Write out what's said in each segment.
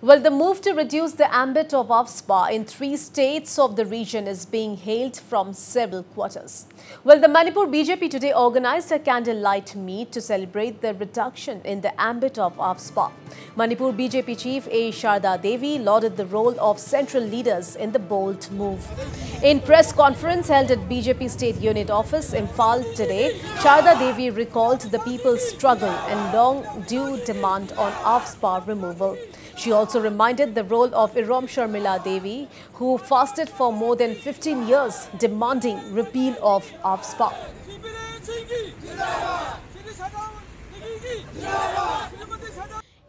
Well, the move to reduce the ambit of AFSPA in three states of the region is being hailed from several quarters. Well, the Manipur BJP today organized a candlelight meet to celebrate the reduction in the ambit of AFSPA. Manipur BJP chief A. Sharda Devi lauded the role of central leaders in the bold move. In press conference held at BJP state unit office in Phal today, Sharda Devi recalled the people's struggle and long due demand on AFSPA removal. She also reminded the role of Iram Sharmila Devi, who fasted for more than 15 years, demanding repeal of AFSPA.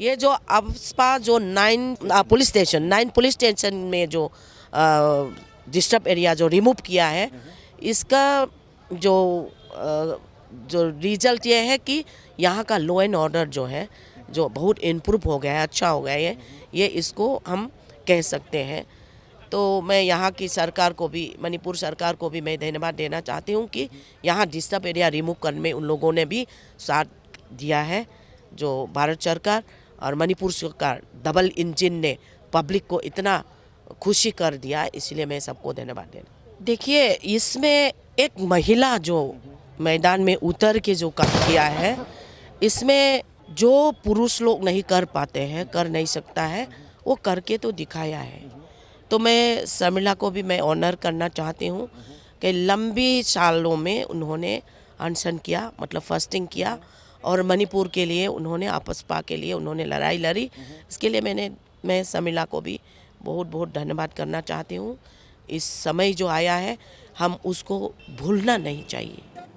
ये जो AFSPA जो nine police station nine police station में जो disturb area जो remove किया है इसका जो आ, जो रिजल्ट ये है कि यहाँ का लॉ एंड ऑर्डर जो है जो बहुत इम्प्रूव हो गया है अच्छा हो गया है ये इसको हम कह सकते हैं तो मैं यहाँ की सरकार को भी मणिपुर सरकार को भी मैं धन्यवाद देना चाहती हूँ कि यहाँ डिस्टर्ब एरिया रिमूव करने में उन लोगों ने भी साथ दिया है जो भारत सरकार और मणिपुर सरकार डबल इंजन ने पब्लिक को इतना खुशी कर दिया इसलिए मैं सबको धन्यवाद देना देखिए इसमें एक महिला जो मैदान में उतर के जो काम किया है इसमें जो पुरुष लोग नहीं कर पाते हैं कर नहीं सकता है वो करके तो दिखाया है तो मैं शर्मिला को भी मैं ऑनर करना चाहती हूँ कि लंबी सालों में उन्होंने अनशन किया मतलब फर्स्टिंग किया और मणिपुर के लिए उन्होंने आपसपा के लिए उन्होंने लड़ाई लड़ी इसके लिए मैंने मैं शर्मिला को भी बहुत बहुत धन्यवाद करना चाहती हूँ इस समय जो आया है हम उसको भूलना नहीं चाहिए